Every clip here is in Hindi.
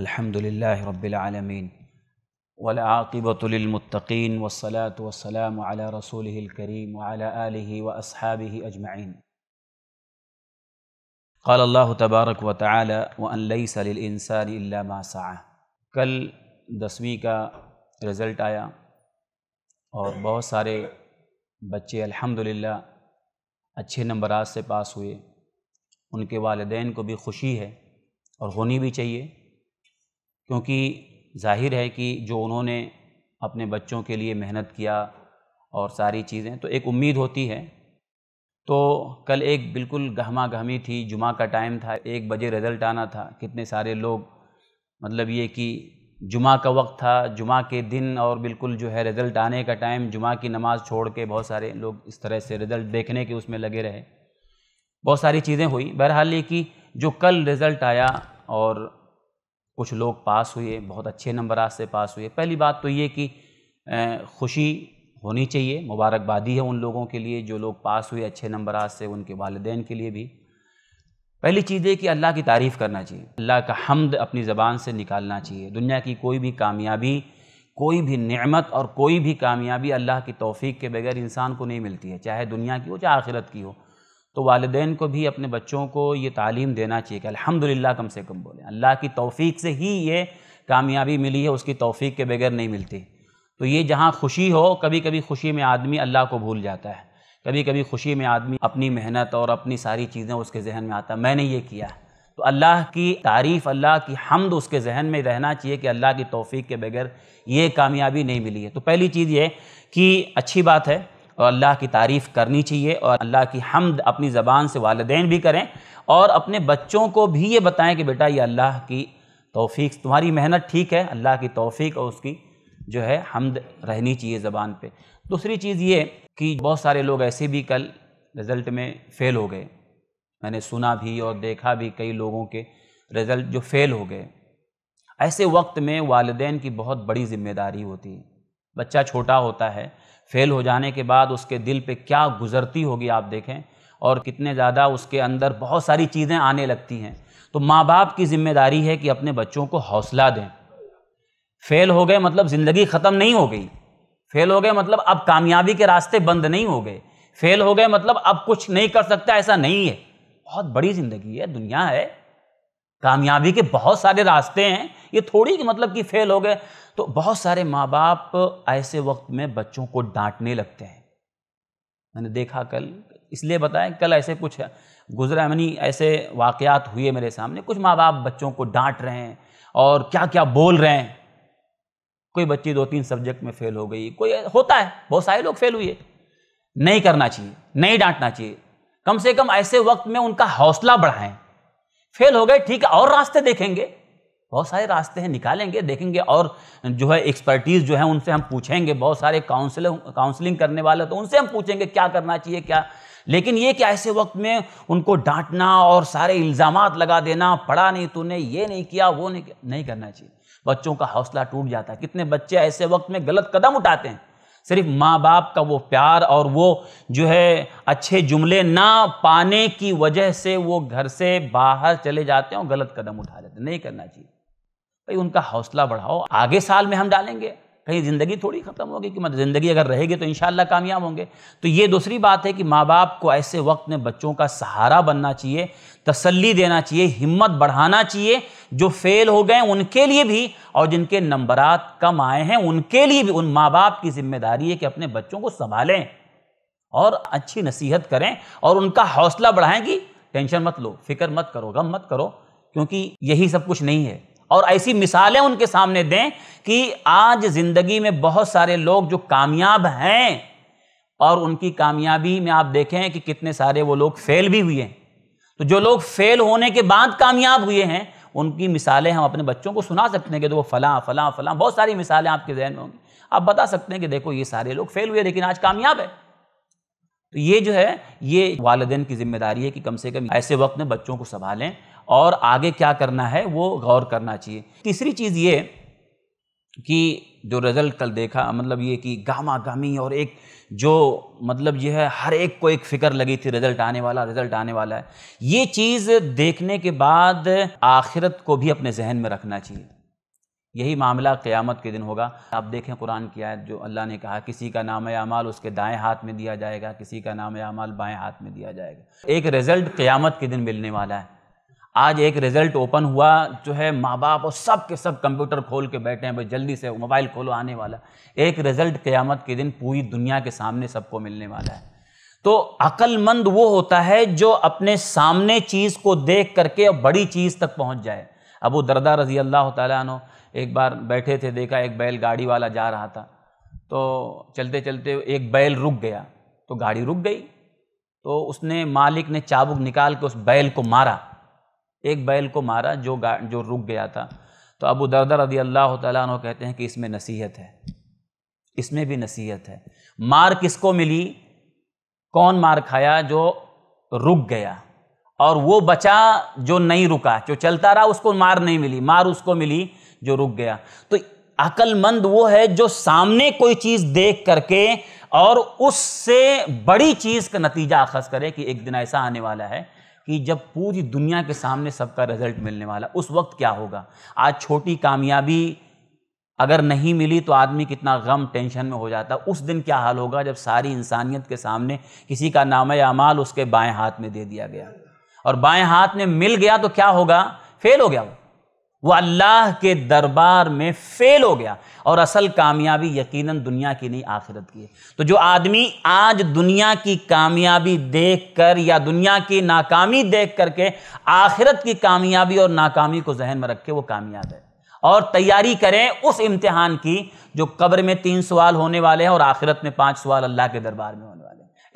अल्हम्दुलिल्लाह रब्बिल आलमीन वलाक़िबतुलमतकीन वसलात वसलाम अला रसूल करीम वली व असहाब अजमाइन قال الله तबारक व ताली वन लईसलिलसानी मासा कल दसवीं का रिज़ल्ट आया और बहुत सारे बच्चे अल्हम्दुलिल्लाह अच्छे नंबरात से पास हुए उनके वालदेन को भी खुशी है और होनी भी चाहिए क्योंकि जाहिर है कि जो उन्होंने अपने बच्चों के लिए मेहनत किया और सारी चीज़ें तो एक उम्मीद होती है तो कल एक बिल्कुल गहमा गहमी थी जुमा का टाइम था एक बजे रिज़ल्ट आना था कितने सारे लोग मतलब ये कि जुमा का वक्त था जुमा के दिन और बिल्कुल जो है रिज़ल्ट आने का टाइम जुमा की नमाज़ छोड़ के बहुत सारे लोग इस तरह से रिज़ल्ट देखने के उसमें लगे रहे बहुत सारी चीज़ें हुई बहरहाल ये कि जो कल रिज़ल्ट आया और कुछ लोग पास हुए बहुत अच्छे नंबर से पास हुए पहली बात तो ये कि खुशी होनी चाहिए मुबारकबादी है उन लोगों के लिए जो लोग पास हुए अच्छे नंबर से उनके वालदेन के लिए भी पहली चीज़ है कि अल्लाह की तारीफ़ करना चाहिए अल्लाह का हमद अपनी ज़बान से निकालना चाहिए दुनिया की कोई भी कामयाबी कोई भी नेमत और कोई भी कामयाबी अल्लाह की तोफ़ी के बगैर इंसान को नहीं मिलती है चाहे दुनिया की हो चाहे आखिरत की हो तो वालदेन को भी अपने बच्चों को ये तालीम देना चाहिए कि अल्हम्दुलिल्लाह कम से कम बोलें अल्लाह की तौफीक से ही ये कामयाबी मिली है उसकी तौफीक के बगैर नहीं मिलती तो ये जहाँ खुशी हो कभी कभी खुशी में आदमी अल्लाह को भूल जाता है कभी कभी खुशी में आदमी अपनी मेहनत और अपनी सारी चीज़ें उसके जहन में आता मैंने ये किया तो अल्लाह की तारीफ़ अल्लाह की हमद उसके जहन में रहना चाहिए कि अल्लाह की तौफीक के बगैर ये कामयाबी नहीं मिली है तो पहली चीज़ ये कि अच्छी बात है और अल्लाह की तारीफ़ करनी चाहिए और अल्लाह की हमद अपनी ज़बान से वालदेन भी करें और अपने बच्चों को भी ये बताएं कि बेटा ये अल्लाह की तोफ़ी तुम्हारी मेहनत ठीक है अल्लाह की तोफ़ी और उसकी जो है हमद रहनी चाहिए ज़बान पे दूसरी चीज़ ये कि बहुत सारे लोग ऐसे भी कल रिज़ल्ट में फ़ेल हो गए मैंने सुना भी और देखा भी कई लोगों के रिज़ल्ट जो फ़ेल हो गए ऐसे वक्त में वालदेन की बहुत बड़ी ज़िम्मेदारी होती है बच्चा छोटा होता है फेल हो जाने के बाद उसके दिल पे क्या गुजरती होगी आप देखें और कितने ज़्यादा उसके अंदर बहुत सारी चीज़ें आने लगती हैं तो माँ बाप की जिम्मेदारी है कि अपने बच्चों को हौसला दें फेल हो गए मतलब ज़िंदगी ख़त्म नहीं हो गई फेल हो गए मतलब अब कामयाबी के रास्ते बंद नहीं हो गए फेल हो गए मतलब अब कुछ नहीं कर सकता ऐसा नहीं है बहुत बड़ी ज़िंदगी है दुनिया है कामयाबी के बहुत सारे रास्ते हैं ये थोड़ी कि मतलब कि फेल हो गए तो बहुत सारे माँ बाप ऐसे वक्त में बच्चों को डांटने लगते हैं मैंने देखा कल इसलिए बताया कल ऐसे कुछ गुजरा मनी ऐसे वाक़ात हुए मेरे सामने कुछ माँ बाप बच्चों को डांट रहे हैं और क्या क्या बोल रहे हैं कोई बच्ची दो तीन सब्जेक्ट में फेल हो गई कोई होता है बहुत सारे लोग फेल हुए नहीं करना चाहिए नहीं डांटना चाहिए कम से कम ऐसे वक्त में उनका हौसला बढ़ाएं फेल हो गए ठीक है और रास्ते देखेंगे बहुत सारे रास्ते हैं निकालेंगे देखेंगे और जो है एक्सपर्टीज़ जो है उनसे हम पूछेंगे बहुत सारे काउंसिल काउंसलिंग करने वाले तो उनसे हम पूछेंगे क्या करना चाहिए क्या लेकिन ये क्या ऐसे वक्त में उनको डांटना और सारे इल्ज़ाम लगा देना पढ़ा नहीं तूने ये नहीं किया वो नहीं किया नहीं करना चाहिए बच्चों का हौसला टूट जाता है कितने बच्चे ऐसे वक्त में गलत कदम उठाते हैं सिर्फ माँ बाप का वो प्यार और वो जो है अच्छे जुमले ना पाने की वजह से वो घर से बाहर चले जाते हैं और गलत कदम उठा लेते हैं नहीं करना चाहिए भाई उनका हौसला बढ़ाओ आगे साल में हम डालेंगे कहीं ज़िंदगी थोड़ी ख़त्म होगी कि मतलब ज़िंदगी अगर रहेगी तो इन कामयाब होंगे तो ये दूसरी बात है कि माँ बाप को ऐसे वक्त में बच्चों का सहारा बनना चाहिए तसल्ली देना चाहिए हिम्मत बढ़ाना चाहिए जो फेल हो गए उनके लिए भी और जिनके नंबरात कम आए हैं उनके लिए भी उन माँ बाप की जिम्मेदारी है कि अपने बच्चों को संभालें और अच्छी नसीहत करें और उनका हौसला बढ़ाएं कि टेंशन मत लो फिक्र मत करो गम मत करो क्योंकि यही सब कुछ नहीं है और ऐसी मिसालें उनके सामने दें कि आज ज़िंदगी में बहुत सारे लोग जो कामयाब हैं और उनकी कामयाबी में आप देखें कि कितने सारे वो लोग फेल भी हुए हैं तो जो लोग फेल होने के बाद कामयाब हुए हैं उनकी मिसालें हम अपने बच्चों को सुना सकते हैं कि देखो तो फलां फलां फलां बहुत सारी मिसालें आपके जहन में होंगी आप बता सकते हैं कि देखो ये सारे लोग फेल हुए लेकिन आज कामयाब है तो ये जो है ये वालदेन की जिम्मेदारी है कि कम से कम ऐसे वक्त में बच्चों को संभालें और आगे क्या करना है वो गौर करना चाहिए तीसरी चीज़ ये कि जो रिज़ल्ट कल देखा मतलब ये कि गामा गामी और एक जो मतलब यह है हर एक को एक फ़िक्र लगी थी रिज़ल्ट आने वाला रिज़ल्ट आने वाला है ये चीज़ देखने के बाद आखिरत को भी अपने जहन में रखना चाहिए यही मामला क़यामत के दिन होगा आप देखें कुरान की आयत जो अल्लाह ने कहा किसी का नाम अमाल उसके दाएं हाथ में दिया जाएगा किसी का नाम अमाल बाएं हाथ में दिया जाएगा एक रिज़ल्ट क़यामत के दिन मिलने वाला है आज एक रिजल्ट ओपन हुआ जो है माँ बाप और सब के सब कंप्यूटर खोल के बैठे हैं भाई जल्दी से मोबाइल खोलो आने वाला एक रिजल्ट क़यामत के दिन पूरी दुनिया के सामने सबको मिलने वाला है तो अक्लमंद वो होता है जो अपने सामने चीज़ को देख करके और बड़ी चीज़ तक पहुँच जाए अबू दरदा रजी अल्लाह तु एक बार बैठे थे देखा एक बैल गाड़ी वाला जा रहा था तो चलते चलते एक बैल रुक गया तो गाड़ी रुक गई तो उसने मालिक ने चाबुक निकाल के उस बैल को मारा एक बैल को मारा जो जो रुक गया था तो अबू दरदर रदी अल्लाह तु कहते हैं कि इसमें नसीहत है इसमें भी नसीहत है मार किसको मिली कौन मार खाया जो रुक गया और वो बचा जो नहीं रुका जो चलता रहा उसको मार नहीं मिली मार उसको मिली जो रुक गया तो अकलमंद वो है जो सामने कोई चीज़ देख करके और उससे बड़ी चीज़ का नतीजा अखज करे कि एक दिन ऐसा आने वाला है कि जब पूरी दुनिया के सामने सबका रिजल्ट मिलने वाला उस वक्त क्या होगा आज छोटी कामयाबी अगर नहीं मिली तो आदमी कितना गम टेंशन में हो जाता उस दिन क्या हाल होगा जब सारी इंसानियत के सामने किसी का नाम अमाल उसके बाएं हाथ में दे दिया गया और बाएं हाथ में मिल गया तो क्या होगा फेल हो गया वो वो अल्लाह के दरबार में फेल हो गया और असल कामयाबी यकीनन दुनिया की नहीं आखिरत की है तो जो आदमी आज दुनिया की कामयाबी देख कर या दुनिया की नाकामी देख करके आखिरत की कामयाबी और नाकामी को जहन में रखे वो कामयाब है और तैयारी करें उस इम्तहान की जो कब्र में तीन सवाल होने वाले हैं और आखिरत में पाँच सवाल अल्लाह के दरबार में होने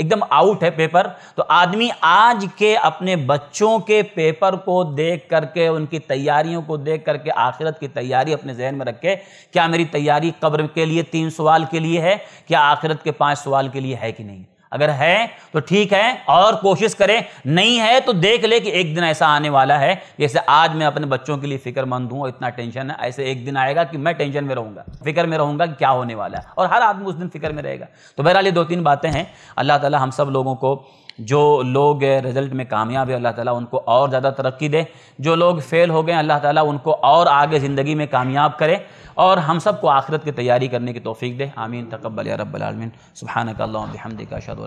एकदम आउट है पेपर तो आदमी आज के अपने बच्चों के पेपर को देख करके उनकी तैयारियों को देख करके आखिरत की तैयारी अपने जहन में रखे क्या मेरी तैयारी कब्र के लिए तीन सवाल के लिए है क्या आखिरत के पांच सवाल के लिए है कि नहीं अगर है तो ठीक है और कोशिश करें नहीं है तो देख ले कि एक दिन ऐसा आने वाला है जैसे आज मैं अपने बच्चों के लिए फिक्रमंद हूँ और इतना टेंशन है ऐसे एक दिन आएगा कि मैं टेंशन में रहूँगा फिक्र में रहूँगा कि क्या होने वाला है और हर आदमी उस दिन फिक्र में रहेगा तो बहरहाल ये दो तीन बातें हैं अल्लाह ताला हम सब लोगों को जो लोग रिज़ल्ट में कामयाब है अल्लाह ताला उनको और ज़्यादा तरक्की दे जो लोग फ़ेल हो गए अल्लाह ताला उनको और आगे ज़िंदगी में कामयाब करे और हम सबको आखिरत की तैयारी करने की तोफ़ी दे आमीन तकबल रबालमीन सुबहानक हमदिका शद